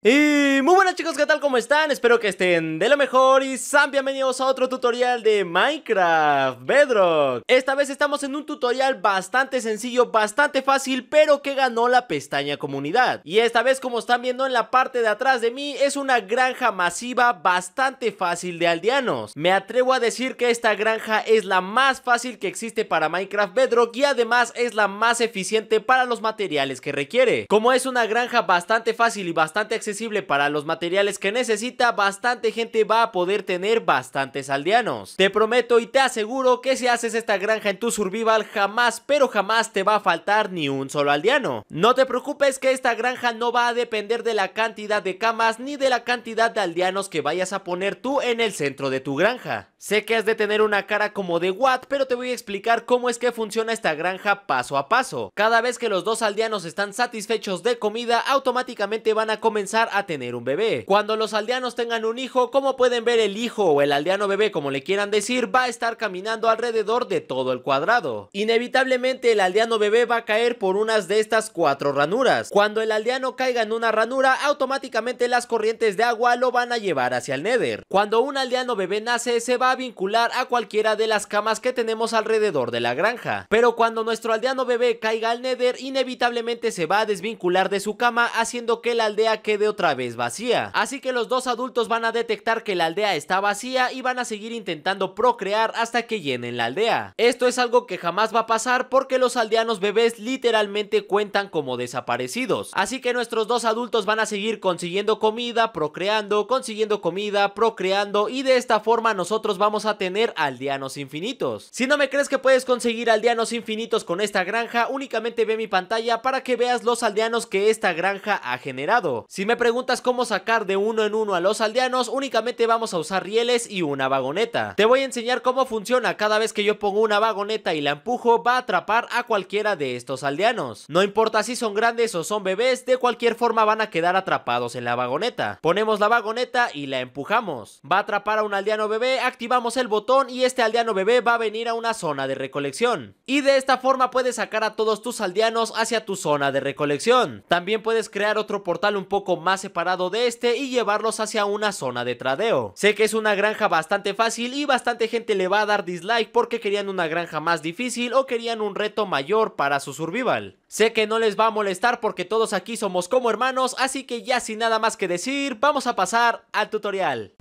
E chicos, ¿qué tal? ¿Cómo están? Espero que estén de lo mejor y sean bienvenidos a otro tutorial de Minecraft Bedrock Esta vez estamos en un tutorial bastante sencillo, bastante fácil, pero que ganó la pestaña comunidad Y esta vez, como están viendo en la parte de atrás de mí, es una granja masiva bastante fácil de aldeanos Me atrevo a decir que esta granja es la más fácil que existe para Minecraft Bedrock y además es la más eficiente para los materiales que requiere Como es una granja bastante fácil y bastante accesible para los materiales que necesita, bastante gente va a poder tener bastantes aldeanos. Te prometo y te aseguro que si haces esta granja en tu survival, jamás pero jamás te va a faltar ni un solo aldeano. No te preocupes que esta granja no va a depender de la cantidad de camas ni de la cantidad de aldeanos que vayas a poner tú en el centro de tu granja. Sé que has de tener una cara como de Watt, pero te voy a explicar cómo es que funciona esta granja paso a paso. Cada vez que los dos aldeanos están satisfechos de comida, automáticamente van a comenzar a tener un bebé. Cuando los aldeanos tengan un hijo, como pueden ver el hijo o el aldeano bebé, como le quieran decir, va a estar caminando alrededor de todo el cuadrado. Inevitablemente el aldeano bebé va a caer por unas de estas cuatro ranuras. Cuando el aldeano caiga en una ranura, automáticamente las corrientes de agua lo van a llevar hacia el Nether. Cuando un aldeano bebé nace, se va vincular a cualquiera de las camas que tenemos alrededor de la granja. Pero cuando nuestro aldeano bebé caiga al Nether, inevitablemente se va a desvincular de su cama haciendo que la aldea quede otra vez vacía. Así que los dos adultos van a detectar que la aldea está vacía y van a seguir intentando procrear hasta que llenen la aldea. Esto es algo que jamás va a pasar porque los aldeanos bebés literalmente cuentan como desaparecidos. Así que nuestros dos adultos van a seguir consiguiendo comida, procreando, consiguiendo comida, procreando y de esta forma nosotros vamos a tener aldeanos infinitos. Si no me crees que puedes conseguir aldeanos infinitos con esta granja, únicamente ve mi pantalla para que veas los aldeanos que esta granja ha generado. Si me preguntas cómo sacar de uno en uno a los aldeanos, únicamente vamos a usar rieles y una vagoneta. Te voy a enseñar cómo funciona, cada vez que yo pongo una vagoneta y la empujo, va a atrapar a cualquiera de estos aldeanos. No importa si son grandes o son bebés, de cualquier forma van a quedar atrapados en la vagoneta. Ponemos la vagoneta y la empujamos. Va a atrapar a un aldeano bebé, vamos el botón y este aldeano bebé va a venir a una zona de recolección. Y de esta forma puedes sacar a todos tus aldeanos hacia tu zona de recolección. También puedes crear otro portal un poco más separado de este y llevarlos hacia una zona de tradeo. Sé que es una granja bastante fácil y bastante gente le va a dar dislike porque querían una granja más difícil o querían un reto mayor para su survival. Sé que no les va a molestar porque todos aquí somos como hermanos, así que ya sin nada más que decir, vamos a pasar al tutorial.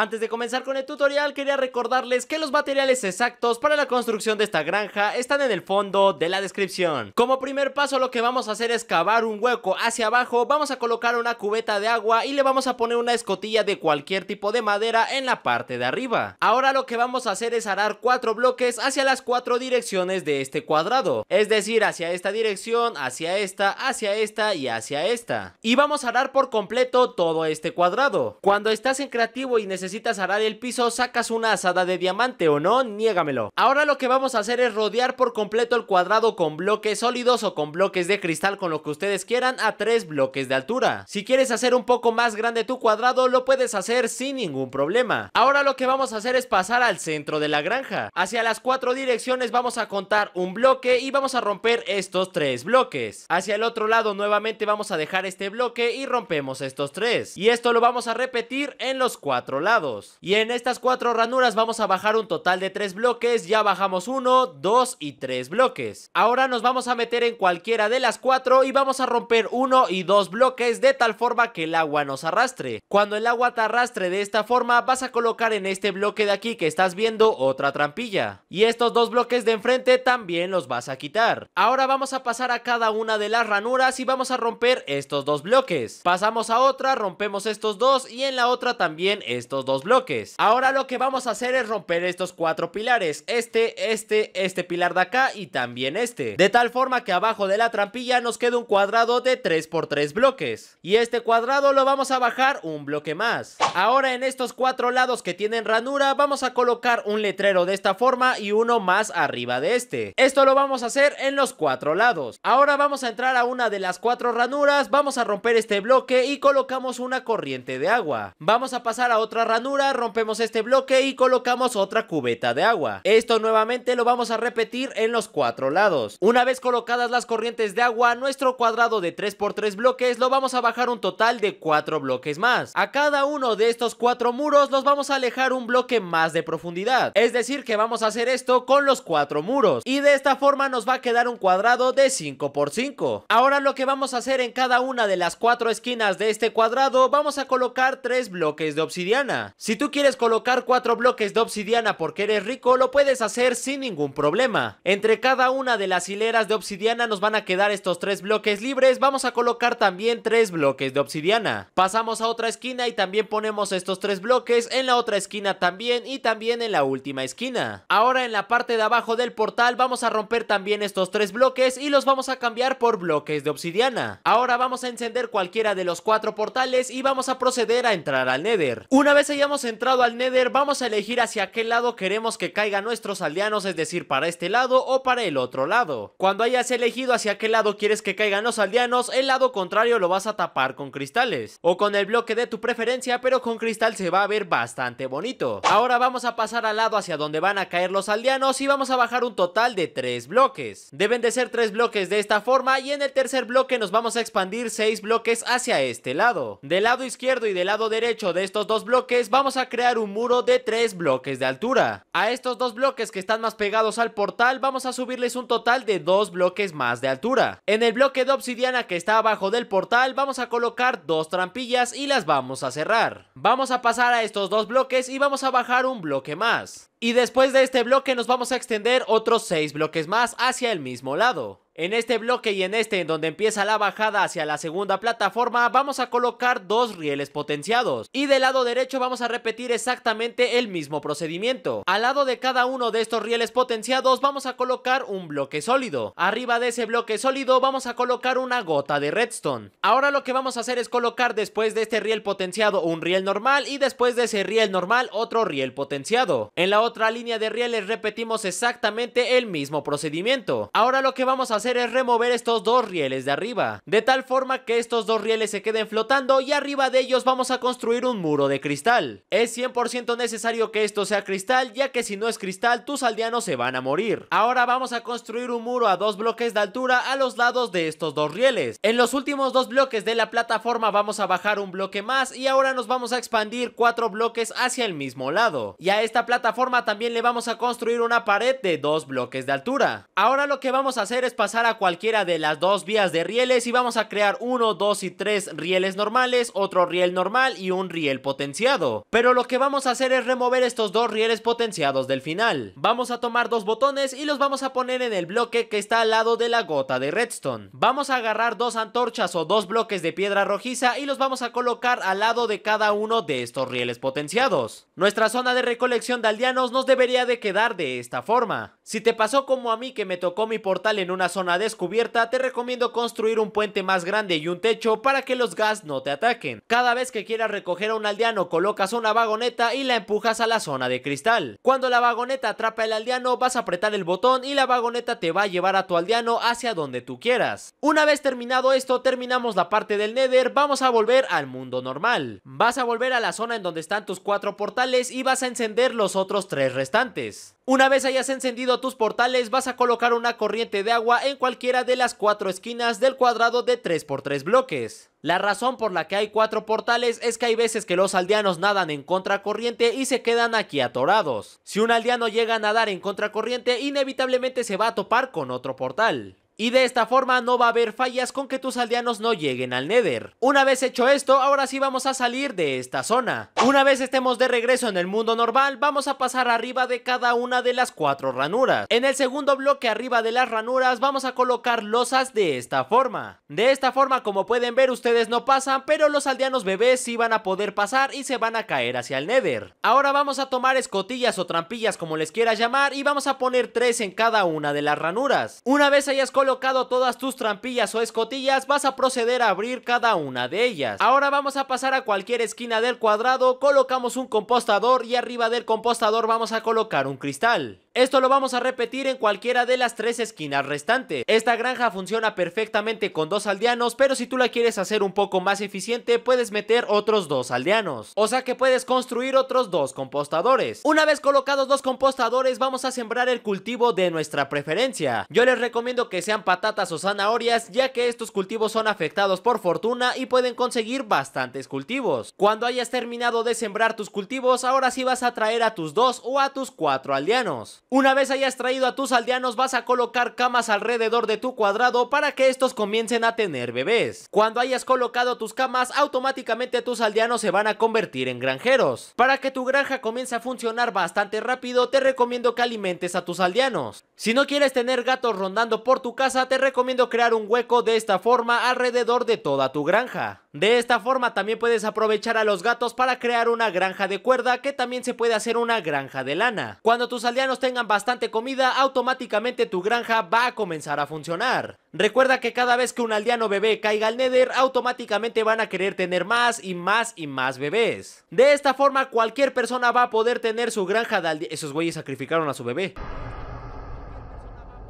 Antes de comenzar con el tutorial quería recordarles que los materiales exactos para la construcción de esta granja están en el fondo de la descripción. Como primer paso lo que vamos a hacer es cavar un hueco hacia abajo, vamos a colocar una cubeta de agua y le vamos a poner una escotilla de cualquier tipo de madera en la parte de arriba. Ahora lo que vamos a hacer es arar cuatro bloques hacia las cuatro direcciones de este cuadrado, es decir hacia esta dirección, hacia esta, hacia esta y hacia esta. Y vamos a arar por completo todo este cuadrado. Cuando estás en creativo y necesitas necesitas arar el piso, sacas una asada de diamante o no, niégamelo. Ahora lo que vamos a hacer es rodear por completo el cuadrado con bloques sólidos o con bloques de cristal con lo que ustedes quieran a tres bloques de altura. Si quieres hacer un poco más grande tu cuadrado, lo puedes hacer sin ningún problema. Ahora lo que vamos a hacer es pasar al centro de la granja. Hacia las cuatro direcciones vamos a contar un bloque y vamos a romper estos tres bloques. Hacia el otro lado nuevamente vamos a dejar este bloque y rompemos estos tres. Y esto lo vamos a repetir en los cuatro lados. Y en estas cuatro ranuras vamos a bajar un total de tres bloques, ya bajamos uno, dos y tres bloques. Ahora nos vamos a meter en cualquiera de las cuatro y vamos a romper uno y dos bloques de tal forma que el agua nos arrastre. Cuando el agua te arrastre de esta forma vas a colocar en este bloque de aquí que estás viendo otra trampilla. Y estos dos bloques de enfrente también los vas a quitar. Ahora vamos a pasar a cada una de las ranuras y vamos a romper estos dos bloques. Pasamos a otra, rompemos estos dos y en la otra también estos dos dos bloques. Ahora lo que vamos a hacer es romper estos cuatro pilares. Este, este, este pilar de acá y también este. De tal forma que abajo de la trampilla nos queda un cuadrado de 3 por 3 bloques. Y este cuadrado lo vamos a bajar un bloque más. Ahora en estos cuatro lados que tienen ranura vamos a colocar un letrero de esta forma y uno más arriba de este. Esto lo vamos a hacer en los cuatro lados. Ahora vamos a entrar a una de las cuatro ranuras, vamos a romper este bloque y colocamos una corriente de agua. Vamos a pasar a otra ranura, rompemos este bloque y colocamos otra cubeta de agua. Esto nuevamente lo vamos a repetir en los cuatro lados. Una vez colocadas las corrientes de agua, nuestro cuadrado de 3x3 bloques lo vamos a bajar un total de 4 bloques más. A cada uno de estos 4 muros los vamos a alejar un bloque más de profundidad. Es decir que vamos a hacer esto con los 4 muros. Y de esta forma nos va a quedar un cuadrado de 5x5. Ahora lo que vamos a hacer en cada una de las 4 esquinas de este cuadrado, vamos a colocar 3 bloques de obsidiana. Si tú quieres colocar cuatro bloques de obsidiana porque eres rico, lo puedes hacer sin ningún problema. Entre cada una de las hileras de obsidiana nos van a quedar estos tres bloques libres, vamos a colocar también tres bloques de obsidiana. Pasamos a otra esquina y también ponemos estos tres bloques, en la otra esquina también y también en la última esquina. Ahora en la parte de abajo del portal vamos a romper también estos tres bloques y los vamos a cambiar por bloques de obsidiana. Ahora vamos a encender cualquiera de los cuatro portales y vamos a proceder a entrar al Nether. Una vez hayamos entrado al Nether, vamos a elegir hacia qué lado queremos que caigan nuestros aldeanos, es decir, para este lado o para el otro lado. Cuando hayas elegido hacia qué lado quieres que caigan los aldeanos, el lado contrario lo vas a tapar con cristales, o con el bloque de tu preferencia, pero con cristal se va a ver bastante bonito. Ahora vamos a pasar al lado hacia donde van a caer los aldeanos y vamos a bajar un total de 3 bloques. Deben de ser 3 bloques de esta forma y en el tercer bloque nos vamos a expandir 6 bloques hacia este lado. Del lado izquierdo y del lado derecho de estos dos bloques vamos a crear un muro de 3 bloques de altura. A estos dos bloques que están más pegados al portal vamos a subirles un total de 2 bloques más de altura. En el bloque de obsidiana que está abajo del portal vamos a colocar dos trampillas y las vamos a cerrar. Vamos a pasar a estos dos bloques y vamos a bajar un bloque más. Y después de este bloque nos vamos a extender otros 6 bloques más hacia el mismo lado. En este bloque y en este, en donde empieza la bajada hacia la segunda plataforma, vamos a colocar dos rieles potenciados. Y del lado derecho vamos a repetir exactamente el mismo procedimiento. Al lado de cada uno de estos rieles potenciados vamos a colocar un bloque sólido. Arriba de ese bloque sólido vamos a colocar una gota de redstone. Ahora lo que vamos a hacer es colocar después de este riel potenciado un riel normal y después de ese riel normal otro riel potenciado. En la otra línea de rieles repetimos exactamente el mismo procedimiento. Ahora lo que vamos a hacer es remover estos dos rieles de arriba, de tal forma que estos dos rieles se queden flotando y arriba de ellos vamos a construir un muro de cristal. Es 100% necesario que esto sea cristal, ya que si no es cristal, tus aldeanos se van a morir. Ahora vamos a construir un muro a dos bloques de altura a los lados de estos dos rieles. En los últimos dos bloques de la plataforma vamos a bajar un bloque más y ahora nos vamos a expandir cuatro bloques hacia el mismo lado. Y a esta plataforma también le vamos a construir una pared de dos bloques de altura. Ahora lo que vamos a hacer es pasar a cualquiera de las dos vías de rieles y vamos a crear uno, dos y tres rieles normales, otro riel normal y un riel potenciado. Pero lo que vamos a hacer es remover estos dos rieles potenciados del final. Vamos a tomar dos botones y los vamos a poner en el bloque que está al lado de la gota de redstone. Vamos a agarrar dos antorchas o dos bloques de piedra rojiza y los vamos a colocar al lado de cada uno de estos rieles potenciados. Nuestra zona de recolección de aldeanos nos debería de quedar de esta forma. Si te pasó como a mí que me tocó mi portal en una zona descubierta, te recomiendo construir un puente más grande y un techo para que los gas no te ataquen. Cada vez que quieras recoger a un aldeano, colocas una vagoneta y la empujas a la zona de cristal. Cuando la vagoneta atrapa al aldeano, vas a apretar el botón y la vagoneta te va a llevar a tu aldeano hacia donde tú quieras. Una vez terminado esto, terminamos la parte del Nether, vamos a volver al mundo normal. Vas a volver a la zona en donde están tus cuatro portales y vas a encender los otros tres restantes. Una vez hayas encendido tus portales vas a colocar una corriente de agua en cualquiera de las cuatro esquinas del cuadrado de 3x3 bloques. La razón por la que hay cuatro portales es que hay veces que los aldeanos nadan en contracorriente y se quedan aquí atorados. Si un aldeano llega a nadar en contracorriente inevitablemente se va a topar con otro portal. Y de esta forma no va a haber fallas con que tus aldeanos no lleguen al Nether. Una vez hecho esto, ahora sí vamos a salir de esta zona. Una vez estemos de regreso en el mundo normal, vamos a pasar arriba de cada una de las cuatro ranuras. En el segundo bloque arriba de las ranuras vamos a colocar losas de esta forma. De esta forma, como pueden ver, ustedes no pasan, pero los aldeanos bebés sí van a poder pasar y se van a caer hacia el Nether. Ahora vamos a tomar escotillas o trampillas como les quiera llamar y vamos a poner tres en cada una de las ranuras. Una vez hayas colocado todas tus trampillas o escotillas, vas a proceder a abrir cada una de ellas. Ahora vamos a pasar a cualquier esquina del cuadrado, colocamos un compostador y arriba del compostador vamos a colocar un cristal. Esto lo vamos a repetir en cualquiera de las tres esquinas restantes. Esta granja funciona perfectamente con dos aldeanos, pero si tú la quieres hacer un poco más eficiente, puedes meter otros dos aldeanos. O sea que puedes construir otros dos compostadores. Una vez colocados dos compostadores, vamos a sembrar el cultivo de nuestra preferencia. Yo les recomiendo que sean patatas o zanahorias ya que estos cultivos son afectados por fortuna y pueden conseguir bastantes cultivos. Cuando hayas terminado de sembrar tus cultivos, ahora sí vas a traer a tus dos o a tus cuatro aldeanos. Una vez hayas traído a tus aldeanos vas a colocar camas alrededor de tu cuadrado para que estos comiencen a tener bebés. Cuando hayas colocado tus camas, automáticamente tus aldeanos se van a convertir en granjeros. Para que tu granja comience a funcionar bastante rápido, te recomiendo que alimentes a tus aldeanos. Si no quieres tener gatos rondando por tu casa, te recomiendo crear un hueco de esta forma alrededor de toda tu granja. De esta forma también puedes aprovechar a los gatos para crear una granja de cuerda que también se puede hacer una granja de lana. Cuando tus aldeanos tengan bastante comida, automáticamente tu granja va a comenzar a funcionar. Recuerda que cada vez que un aldeano bebé caiga al nether, automáticamente van a querer tener más y más y más bebés. De esta forma cualquier persona va a poder tener su granja de aldeanos... Esos güeyes sacrificaron a su bebé.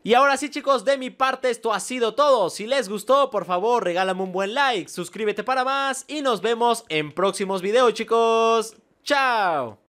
Y ahora sí chicos, de mi parte esto ha sido todo. Si les gustó, por favor, regálame un buen like, suscríbete para más y nos vemos en próximos videos chicos. ¡Chao!